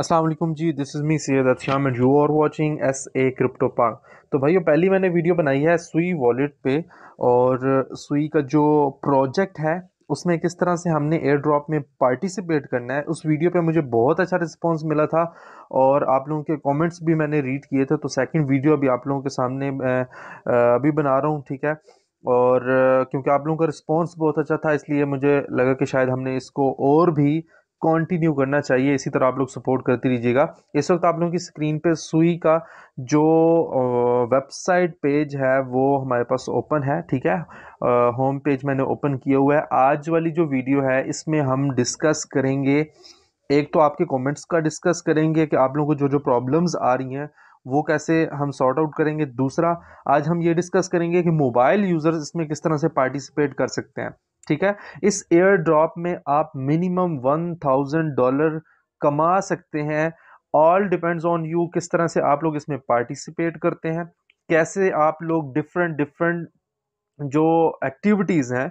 Aslam ji this is me Syed Athiyam and you are watching S A crypto park तो भाई पहली मैंने वीडियो बनाई है सुई वॉलेट पे और सुई का जो प्रोजेक्ट है उसमें किस तरह से हमने एयर ड्रॉप में पार्टिसिपेट करना है उस वीडियो पे मुझे बहुत अच्छा रिस्पांस मिला था और आप लोगों के कमेंट्स भी मैंने रीड किए थे तो सेकंड वीडियो अभी आप लोगों के सामने अभी बना रहा हूँ ठीक है और क्योंकि आप लोगों का रिस्पांस बहुत अच्छा था इसलिए मुझे लगा कि शायद हमने इसको और भी कंटिन्यू करना चाहिए इसी तरह आप लोग सपोर्ट करते रहिएगा इस वक्त आप लोगों की स्क्रीन पे सुई का जो वेबसाइट पेज है वो हमारे पास ओपन है ठीक है होम पेज मैंने ओपन किया हुआ है आज वाली जो वीडियो है इसमें हम डिस्कस करेंगे एक तो आपके कमेंट्स का डिस्कस करेंगे कि आप लोगों को जो जो प्रॉब्लम्स आ रही हैं वो कैसे हम सॉर्ट आउट करेंगे दूसरा आज हम ये डिस्कस करेंगे कि मोबाइल यूज़र्स इसमें किस तरह से पार्टिसिपेट कर सकते हैं ठीक है इस एयर ड्रॉप में आप मिनिमम वन थाउजेंड डॉलर कमा सकते हैं ऑल डिपेंड्स ऑन यू किस तरह से आप लोग इसमें पार्टिसिपेट करते हैं कैसे आप लोग डिफरेंट डिफरेंट जो एक्टिविटीज़ हैं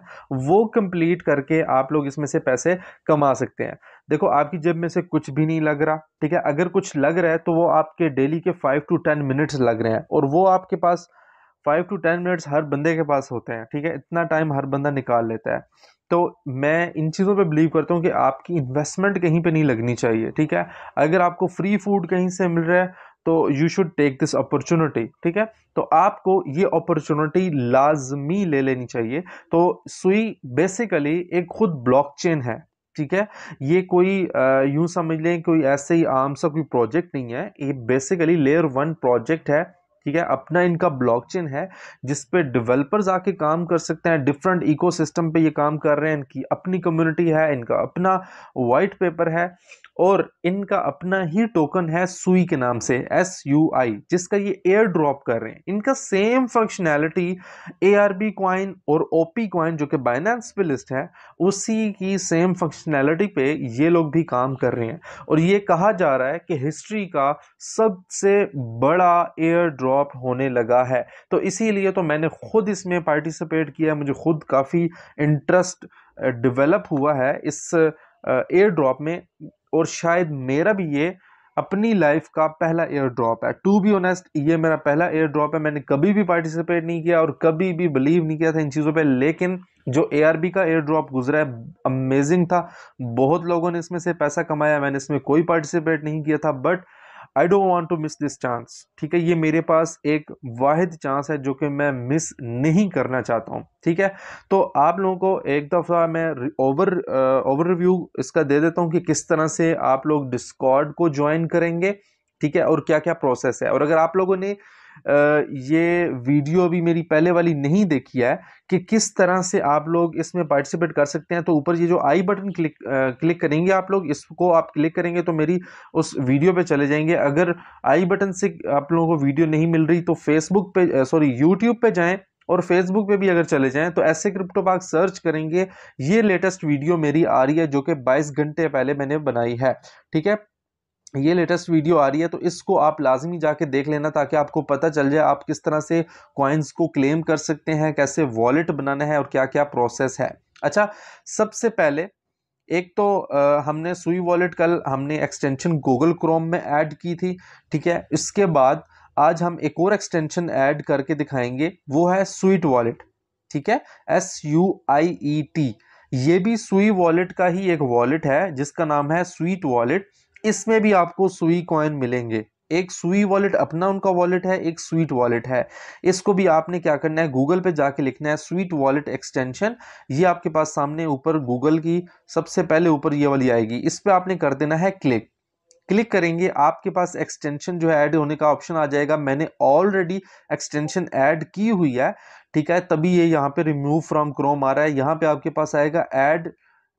वो कंप्लीट करके आप लोग इसमें से पैसे कमा सकते हैं देखो आपकी जेब में से कुछ भी नहीं लग रहा ठीक है अगर कुछ लग रहा है तो वो आपके डेली के फाइव टू टेन मिनट्स लग रहे हैं और वो आपके पास फाइव टू टेन मिनट्स हर बंदे के पास होते हैं ठीक है इतना टाइम हर बंदा निकाल लेता है तो मैं इन चीज़ों पे बिलीव करता हूँ कि आपकी इन्वेस्टमेंट कहीं पे नहीं लगनी चाहिए ठीक है अगर आपको फ्री फूड कहीं से मिल रहा है तो you should take this opportunity ठीक है तो आपको ये अपॉर्चुनिटी लाजमी ले लेनी चाहिए तो सुई बेसिकली एक खुद ब्लॉकचेन है ठीक है ये कोई यूँ समझ लें कोई ऐसे ही आम सा कोई प्रोजेक्ट नहीं है ये बेसिकली लेयर वन प्रोजेक्ट है ठीक है अपना इनका ब्लॉकचेन है जिस पे डेवलपर्स आके काम कर सकते हैं डिफरेंट इकोसिस्टम पे ये काम कर रहे हैं इनकी अपनी कम्युनिटी है इनका अपना वाइट पेपर है और इनका अपना ही टोकन है सुई के नाम से एस यू आई जिसका ये एयर ड्रॉप कर रहे हैं इनका same functionality A R B coin और ओ पी क्वाइन जो कि बाइनेंस पे लिस्ट है उसी की सेम फंक्शनैलिटी पे ये लोग भी काम कर रहे हैं और ये कहा जा रहा है कि हिस्ट्री का सबसे बड़ा एयर ड्रॉप होने लगा है तो इसीलिए तो मैंने खुद इसमें पार्टिसिपेट किया मुझे खुद काफ़ी इंटरेस्ट डेवलप हुआ है इस एयर ड्रॉप में और शायद मेरा भी ये अपनी लाइफ का पहला एयर ड्रॉप है टू बी ऑनेस्ट ये मेरा पहला एयर ड्रॉप है मैंने कभी भी पार्टिसिपेट नहीं किया और कभी भी बिलीव नहीं किया था इन चीज़ों पे लेकिन जो ए का एयर ड्रॉप गुजरा है अमेजिंग था बहुत लोगों ने इसमें से पैसा कमाया मैंने इसमें कोई पार्टिसिपेट नहीं किया था but I don't want to miss this chance ठीक है ये मेरे पास एक वाहिद चांस है जो कि मैं मिस नहीं करना चाहता हूँ ठीक है तो आप लोगों को एक दफ़ा मैं ओवर ओवर रिव्यू इसका दे देता हूँ कि किस तरह से आप लोग डिस्कॉर्ड को ज्वाइन करेंगे ठीक है और क्या क्या प्रोसेस है और अगर आप लोगों ने ये वीडियो भी मेरी पहले वाली नहीं देखी है कि किस तरह से आप लोग इसमें पार्टिसिपेट कर सकते हैं तो ऊपर ये जो आई बटन क्लिक क्लिक करेंगे आप लोग इसको आप क्लिक करेंगे तो मेरी उस वीडियो पे चले जाएंगे अगर आई बटन से आप लोगों को वीडियो नहीं मिल रही तो फेसबुक पे सॉरी यूट्यूब पे जाएं और फेसबुक पे भी अगर चले जाएं तो ऐसे क्रिप्टो पार्क सर्च करेंगे ये लेटेस्ट वीडियो मेरी आ रही है जो कि 22 घंटे पहले मैंने बनाई है ठीक है ये लेटेस्ट वीडियो आ रही है तो इसको आप लाजमी जाके देख लेना ताकि आपको पता चल जाए आप किस तरह से कॉइन्स को क्लेम कर सकते हैं कैसे वॉलेट बनाना है और क्या क्या प्रोसेस है अच्छा सबसे पहले एक तो आ, हमने सुई वॉलेट कल हमने एक्सटेंशन गूगल क्रोम में ऐड की थी ठीक है इसके बाद आज हम एक और एक्सटेंशन ऐड करके दिखाएंगे वो है स्वीट वॉलेट ठीक है S U I E T ये भी सुई वॉलेट का ही एक वॉलेट है जिसका नाम है स्वीट वॉलेट इसमें भी आपको सुई कॉइन मिलेंगे एक सुई वॉलेट अपना उनका वॉलेट है एक स्वीट वॉलेट है इसको भी आपने क्या करना है गूगल पे जाके लिखना है स्वीट वॉलेट एक्सटेंशन ये आपके पास सामने ऊपर गूगल की सबसे पहले ऊपर ये वाली आएगी इस पर आपने कर देना है क्लिक क्लिक करेंगे आपके पास एक्सटेंशन जो है ऐड होने का ऑप्शन आ जाएगा मैंने ऑलरेडी एक्सटेंशन ऐड की हुई है ठीक है तभी ये यहाँ पे रिमूव फ्रॉम क्रोम आ रहा है यहाँ पे आपके पास आएगा ऐड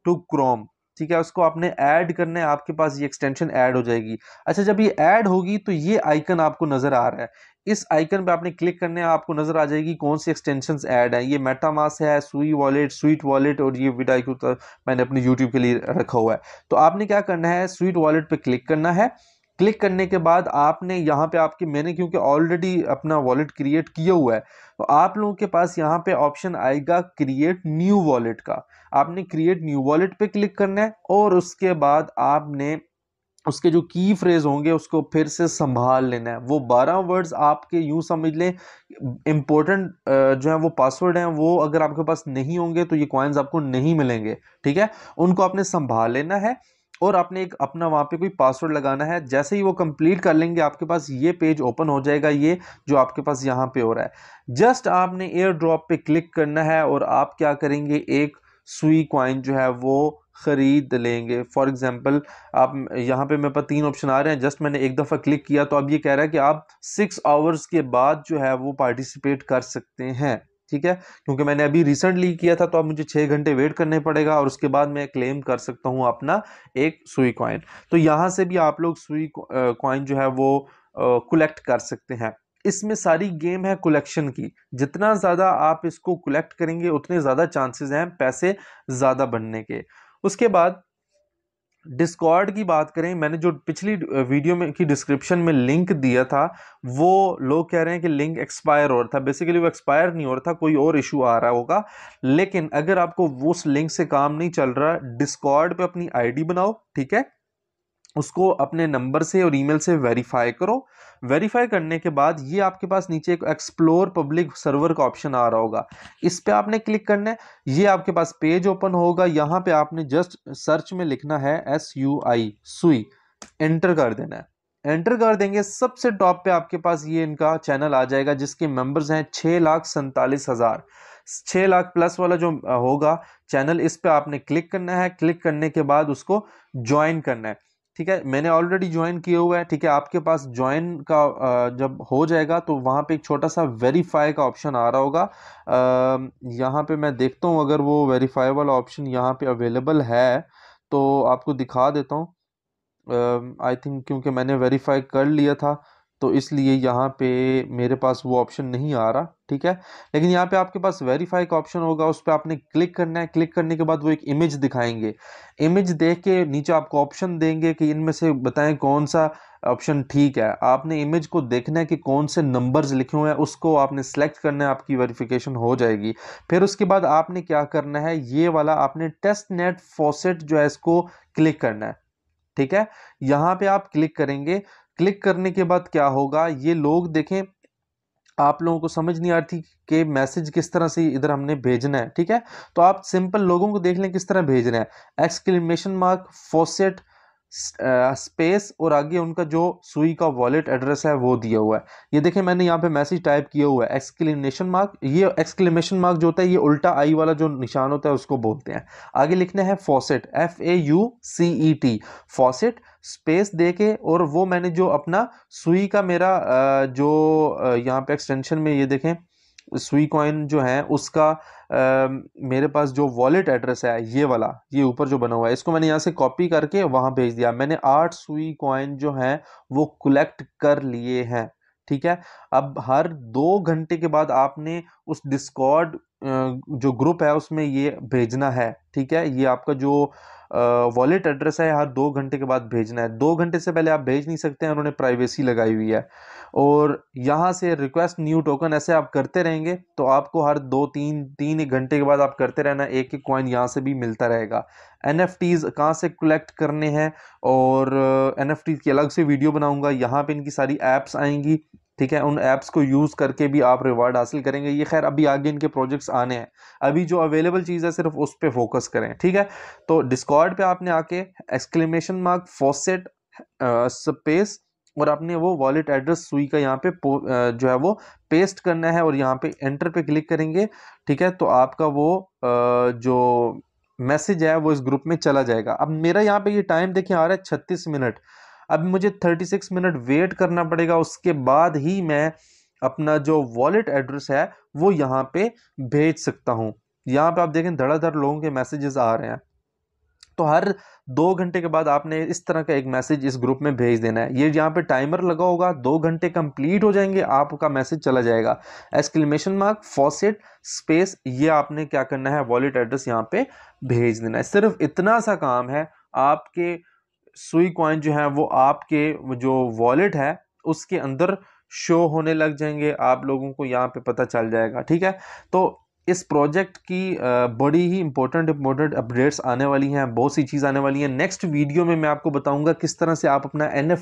टू क्रोम ठीक है उसको आपने ऐड करना है आपके पास ये एक्सटेंशन ऐड हो जाएगी अच्छा जब ये ऐड होगी तो ये आइकन आपको नज़र आ रहा है इस आइकन पे आपने क्लिक करने है आपको नज़र आ जाएगी कौन सी एक्सटेंशन ऐड है ये मेटामास है सुई वॉलेट स्वीट वॉलेट और ये विडाई मैंने अपने यूट्यूब के लिए रखा हुआ है तो आपने क्या करना है स्वीट वॉलेट पे क्लिक करना है क्लिक करने के बाद आपने यहाँ पे आपके मैंने क्योंकि ऑलरेडी अपना वॉलेट क्रिएट किया हुआ है तो आप लोगों के पास यहाँ पे ऑप्शन आएगा क्रिएट न्यू वॉलेट का आपने क्रिएट न्यू वॉलेट पे क्लिक करना है और उसके बाद आपने उसके जो की फ्रेज होंगे उसको फिर से संभाल लेना है वो बारह वर्ड्स आपके यूँ समझ लें इम्पोर्टेंट जो है वो पासवर्ड हैं वो अगर आपके पास नहीं होंगे तो ये कॉइन्स आपको नहीं मिलेंगे ठीक है उनको आपने संभाल लेना है और आपने एक अपना वहाँ पे कोई पासवर्ड लगाना है जैसे ही वो कंप्लीट कर लेंगे आपके पास ये पेज ओपन हो जाएगा ये जो आपके पास यहाँ पे हो रहा है जस्ट आपने एयर ड्रॉप पे क्लिक करना है और आप क्या करेंगे एक सुई क्वाइन जो है वो ख़रीद लेंगे फॉर एग्ज़ाम्पल आप यहाँ पे मेरे पास तीन ऑप्शन आ रहे हैं जस्ट मैंने एक दफ़ा क्लिक किया तो अब ये कह रहा है कि आप सिक्स आवर्स के बाद जो है वो पार्टिसिपेट कर सकते हैं ठीक है क्योंकि मैंने अभी रिसेंटली किया था तो अब मुझे छः घंटे वेट करने पड़ेगा और उसके बाद मैं क्लेम कर सकता हूँ अपना एक सुई कॉइन तो यहाँ से भी आप लोग सुई कॉइन जो है वो कलेक्ट कर सकते हैं इसमें सारी गेम है कलेक्शन की जितना ज़्यादा आप इसको कलेक्ट करेंगे उतने ज़्यादा चांसेस हैं पैसे ज़्यादा बनने के उसके बाद डिस्कॉर्ड की बात करें मैंने जो पिछली वीडियो में की डिस्क्रिप्शन में लिंक दिया था वो लोग कह रहे हैं कि लिंक एक्सपायर हो रहा था बेसिकली वो एक्सपायर नहीं हो रहा था कोई और इशू आ रहा होगा लेकिन अगर आपको उस लिंक से काम नहीं चल रहा डिस्कॉर्ड पे अपनी आईडी बनाओ ठीक है उसको अपने नंबर से और ईमेल से वेरीफाई करो वेरीफाई करने के बाद ये आपके पास नीचे एक एक्सप्लोर पब्लिक सर्वर का ऑप्शन आ रहा होगा इस पर आपने क्लिक करना है ये आपके पास पेज ओपन होगा यहाँ पे आपने जस्ट सर्च में लिखना है एस यू आई सुई एंटर कर देना है एंटर कर देंगे सबसे टॉप पे आपके पास ये इनका चैनल आ जाएगा जिसके मेंबर्स हैं छः लाख सैंतालीस हज़ार छः लाख प्लस वाला जो होगा चैनल इस पर आपने क्लिक करना है क्लिक करने के बाद उसको ज्वाइन करना है ठीक है मैंने ऑलरेडी ज्वाइन किया हुआ है ठीक है आपके पास ज्वाइन का जब हो जाएगा तो वहाँ पे एक छोटा सा वेरीफाई का ऑप्शन आ रहा होगा यहाँ पे मैं देखता हूँ अगर वो वेरीफाई वाला ऑप्शन यहाँ पे अवेलेबल है तो आपको दिखा देता हूँ आई थिंक क्योंकि मैंने वेरीफाई कर लिया था तो इसलिए यहाँ पे मेरे पास वो ऑप्शन नहीं आ रहा ठीक है लेकिन यहाँ पे आपके पास वेरीफाई का ऑप्शन होगा उस पर आपने क्लिक करना है क्लिक करने के बाद वो एक इमेज दिखाएंगे इमेज देख के नीचे आपको ऑप्शन देंगे कि इनमें से बताएं कौन सा ऑप्शन ठीक है आपने इमेज को देखना है कि कौन से नंबर्स लिखे हुए हैं उसको आपने सेलेक्ट करना है आपकी वेरिफिकेशन हो जाएगी फिर उसके बाद आपने क्या करना है ये वाला आपने टेस्ट नेट फॉसेट जो है इसको क्लिक करना है ठीक है यहाँ पे आप क्लिक करेंगे क्लिक करने के बाद क्या होगा ये लोग देखें आप लोगों को समझ नहीं आ रही थी कि मैसेज किस तरह से इधर हमने भेजना है ठीक है तो आप सिंपल लोगों को देख लें किस तरह भेज रहे हैं एक्सक्लेमेशन मार्क फोसेट स्पेस और आगे उनका जो सुई का वॉलेट एड्रेस है वो दिया हुआ है ये देखें मैंने यहाँ पे मैसेज टाइप किया हुआ है एक्सक्लेमेशन मार्क ये एक्सक्लेमेशन मार्क जो होता है ये उल्टा आई वाला जो निशान होता है उसको बोलते हैं आगे लिखना है faucet F A U C E T faucet space दे के और वो मैंने जो अपना सुई का मेरा जो यहाँ पे एक्सटेंशन में ये देखें सुई कॉइन जो है उसका आ, मेरे पास जो वॉलेट एड्रेस है ये वाला ये ऊपर जो बना हुआ है इसको मैंने यहाँ से कॉपी करके वहाँ भेज दिया मैंने आठ सुई कॉइन जो है वो कलेक्ट कर लिए हैं ठीक है अब हर दो घंटे के बाद आपने उस डिस्कॉर्ड जो ग्रुप है उसमें ये भेजना है ठीक है ये आपका जो वॉलेट एड्रेस है हर दो घंटे के बाद भेजना है दो घंटे से पहले आप भेज नहीं सकते हैं उन्होंने प्राइवेसी लगाई हुई है और यहाँ से रिक्वेस्ट न्यू टोकन ऐसे आप करते रहेंगे तो आपको हर दो तीन तीन एक घंटे के बाद आप करते रहना एक एक कॉइन यहाँ से भी मिलता रहेगा एन एफ टीज़ कहाँ से कलेक्ट करने हैं और एन एफ की अलग से वीडियो बनाऊँगा यहाँ पर इनकी सारी ऐप्स आएंगी ठीक है उन ऐप्स को यूज़ करके भी आप रिवार्ड हासिल करेंगे ये खैर अभी आगे इनके प्रोजेक्ट्स आने हैं अभी जो अवेलेबल चीज़ है सिर्फ उस पर फोकस करें ठीक है तो डिस्कॉर्ड पे आपने आके एक्सक्लेमेशन मार्क फोसेट स्पेस और आपने वो वॉलेट एड्रेस सुई का यहाँ पे जो है वो पेस्ट करना है और यहाँ पे एंटर पे क्लिक करेंगे ठीक है तो आपका वो जो मैसेज है वो इस ग्रुप में चला जाएगा अब मेरा यहाँ पे ये यह टाइम देखिए आ रहा है छत्तीस मिनट अब मुझे 36 मिनट वेट करना पड़ेगा उसके बाद ही मैं अपना जो वॉलेट एड्रेस है वो यहाँ पे भेज सकता हूँ यहाँ पे आप देखें धड़ाधड़ लोगों के मैसेजेस आ रहे हैं तो हर दो घंटे के बाद आपने इस तरह का एक मैसेज इस ग्रुप में भेज देना है ये यहाँ पे टाइमर लगा होगा दो घंटे कंप्लीट हो जाएंगे आपका मैसेज चला जाएगा एक्सक्लेमेशन मार्क फॉसेट स्पेस ये आपने क्या करना है वॉलेट एड्रेस यहाँ पे भेज देना है सिर्फ इतना सा काम है आपके सुई कॉइन जो है वो आपके जो वॉलेट है उसके अंदर शो होने लग जाएंगे आप लोगों को यहाँ पे पता चल जाएगा ठीक है तो इस प्रोजेक्ट की बड़ी ही इंपॉर्टेंट इंपॉर्टेंट अपडेट्स आने वाली हैं बहुत सी चीज़ आने वाली हैं नेक्स्ट वीडियो में मैं आपको बताऊंगा किस तरह से आप अपना एन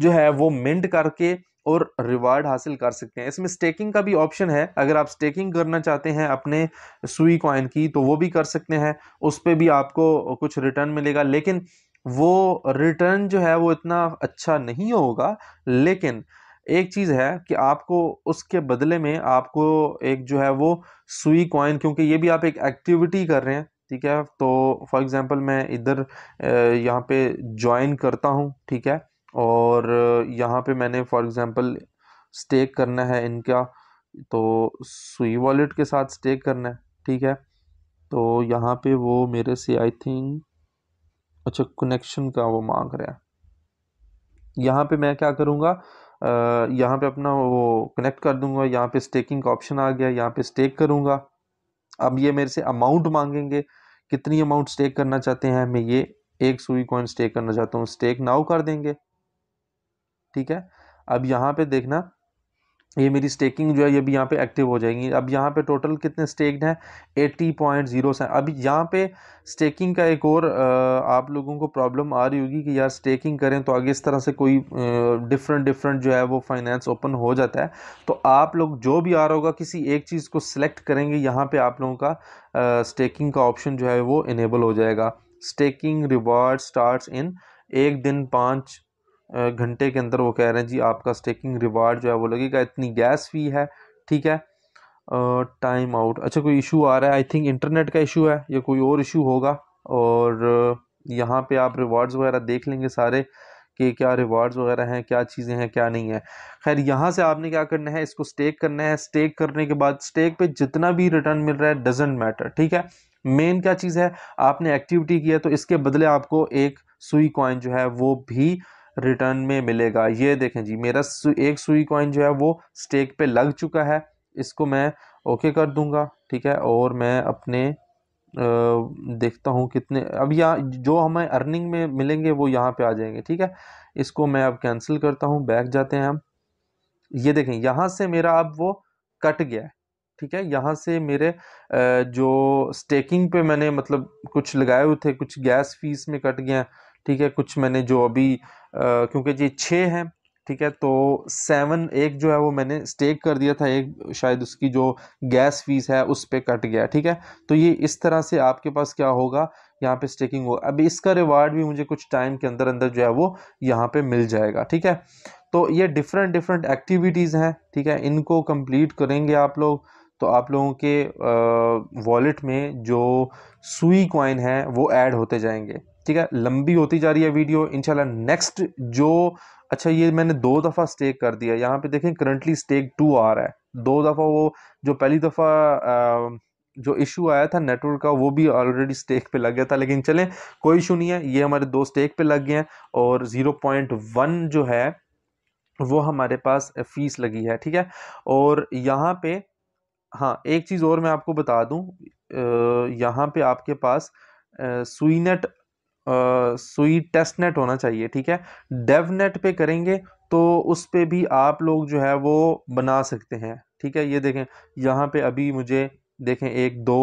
जो है वो मिंट करके और रिवार्ड हासिल कर सकते हैं इसमें स्टेकिंग का भी ऑप्शन है अगर आप स्टेकिंग करना चाहते हैं अपने सुई कॉइन की तो वो भी कर सकते हैं उस पर भी आपको कुछ रिटर्न मिलेगा लेकिन वो रिटर्न जो है वो इतना अच्छा नहीं होगा लेकिन एक चीज़ है कि आपको उसके बदले में आपको एक जो है वो सुई कॉइन क्योंकि ये भी आप एक एक्टिविटी कर रहे हैं ठीक है तो फॉर एग्ज़ाम्पल मैं इधर यहाँ पे ज्वाइन करता हूँ ठीक है और यहाँ पे मैंने फॉर एग्ज़ाम्पल स्टेक करना है इनका तो सुई वॉलेट के साथ स्टेक करना है ठीक है तो यहाँ पे वो मेरे से आई थिंक अच्छा कनेक्शन का वो मांग रहा है यहाँ पे मैं क्या करूँगा यहाँ पे अपना वो कनेक्ट कर दूंगा यहाँ पे स्टेकिंग का ऑप्शन आ गया यहाँ पे स्टेक करूँगा अब ये मेरे से अमाउंट मांगेंगे कितनी अमाउंट स्टेक करना चाहते हैं मैं ये एक सुई कॉइन स्टेक करना चाहता हूँ स्टेक नाउ कर देंगे ठीक है अब यहाँ पे देखना ये मेरी स्टेकिंग जो है ये भी यहाँ पे एक्टिव हो जाएगी अब यहाँ पे टोटल कितने स्टेक्ड हैं एट्टी पॉइंट जीरो से अभी यहाँ पे स्टेकिंग का एक और आप लोगों को प्रॉब्लम आ रही होगी कि यार स्टेकिंग करें तो आगे इस तरह से कोई डिफरेंट डिफरेंट जो है वो फाइनेंस ओपन हो जाता है तो आप लोग जो भी आ रहा होगा किसी एक चीज़ को सिलेक्ट करेंगे यहाँ पर आप लोगों का स्टेकिंग का ऑप्शन जो है वो इनेबल हो जाएगा स्टेकिंग रिवॉर्ड स्टार्ट इन एक दिन पाँच घंटे के अंदर वो कह रहे हैं जी आपका स्टेकिंग रिवार्ड जो है वो लगेगा इतनी गैस फी है ठीक है टाइम uh, आउट अच्छा कोई इशू आ रहा है आई थिंक इंटरनेट का इशू है या कोई और इशू होगा और यहाँ पे आप रिवार्ड्स वगैरह देख लेंगे सारे कि क्या रिवार्ड्स वगैरह हैं क्या चीज़ें हैं क्या नहीं है खैर यहाँ से आपने क्या करना है इसको स्टेक करना है स्टेक करने के बाद स्टेक पे जितना भी रिटर्न मिल रहा है डजेंट मैटर ठीक है मेन क्या चीज़ है आपने एक्टिविटी किया तो इसके बदले आपको एक सुई कॉइन जो है वो भी रिटर्न में मिलेगा ये देखें जी मेरा एक सुई कॉइन जो है वो स्टेक पे लग चुका है इसको मैं ओके कर दूंगा ठीक है और मैं अपने देखता हूँ कितने अब यहाँ जो हमें अर्निंग में मिलेंगे वो यहाँ पे आ जाएंगे ठीक है इसको मैं अब कैंसिल करता हूँ बैक जाते हैं हम ये देखें यहाँ से मेरा अब वो कट गया है ठीक है यहाँ से मेरे जो स्टेकिंग पे मैंने मतलब कुछ लगाए हुए थे कुछ गैस फीस में कट गया ठीक है कुछ मैंने जो अभी क्योंकि जी छः हैं ठीक है तो सेवन एक जो है वो मैंने स्टेक कर दिया था एक शायद उसकी जो गैस फीस है उस पर कट गया ठीक है तो ये इस तरह से आपके पास क्या होगा यहाँ पे स्टेकिंग होगा अभी इसका रिवार्ड भी मुझे कुछ टाइम के अंदर अंदर जो है वो यहाँ पे मिल जाएगा ठीक है तो ये डिफरेंट डिफरेंट एक्टिविटीज़ हैं ठीक है इनको कम्प्लीट करेंगे आप लोग तो आप लोगों के वॉलेट में जो सुई कॉइन है वो ऐड होते जाएंगे ठीक है लंबी होती जा रही है वीडियो इंशाल्लाह नेक्स्ट जो अच्छा ये मैंने दो दफ़ा स्टेक कर दिया यहाँ पे देखें करंटली स्टेक टू आ रहा है दो दफ़ा वो जो पहली दफ़ा जो इशू आया था नेटवर्क का वो भी ऑलरेडी स्टेक पे लग गया था लेकिन चलें कोई इशू नहीं है ये हमारे दो स्टेक पे लग गए हैं और ज़ीरो पॉइंट वन जो है वो हमारे पास फीस लगी है ठीक है और यहाँ पे हाँ एक चीज़ और मैं आपको बता दूँ यहाँ पे आपके पास सुईनेट सुई टेस्ट नेट होना चाहिए ठीक है डेव नेट पे करेंगे तो उस पर भी आप लोग जो है वो बना सकते हैं ठीक है ये देखें यहाँ पे अभी मुझे देखें एक दो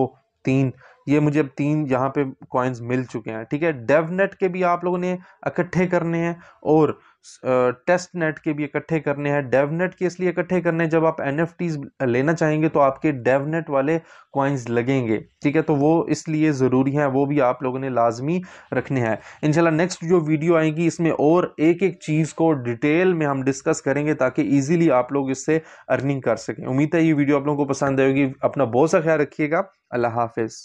तीन ये मुझे अब तीन यहाँ पे कॉइन्स मिल चुके हैं ठीक है डेव नेट के भी आप लोगों ने इकट्ठे करने हैं और टेस्ट नेट के भी इकट्ठे करने हैं डेव नेट के इसलिए इकट्ठे करने हैं जब आप एन लेना चाहेंगे तो आपके डेव नेट वाले कॉइन्स लगेंगे ठीक है तो वो इसलिए ज़रूरी हैं वो भी आप लोगों ने लाजमी रखने हैं इनशाला नेक्स्ट जो वीडियो आएगी इसमें और एक एक चीज़ को डिटेल में हम डिस्कस करेंगे ताकि ईजिली आप लोग इससे अर्निंग कर सकें उम्मीद है ये वीडियो आप लोगों को पसंद आएगी अपना बहुत सा ख्याल रखिएगा अल्लाह हाफिज़